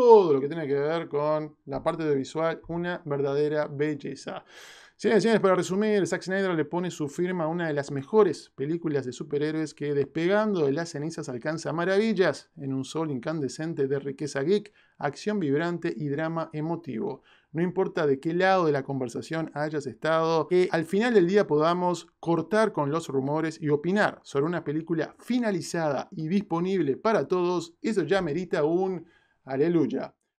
todo lo que tiene que ver con la parte de visual, una verdadera belleza. Señores, señores, para resumir, Zack Snyder le pone su firma a una de las mejores películas de superhéroes que despegando de las cenizas alcanza maravillas en un sol incandescente de riqueza geek, acción vibrante y drama emotivo. No importa de qué lado de la conversación hayas estado, que al final del día podamos cortar con los rumores y opinar sobre una película finalizada y disponible para todos, eso ya merita un... Aleluia!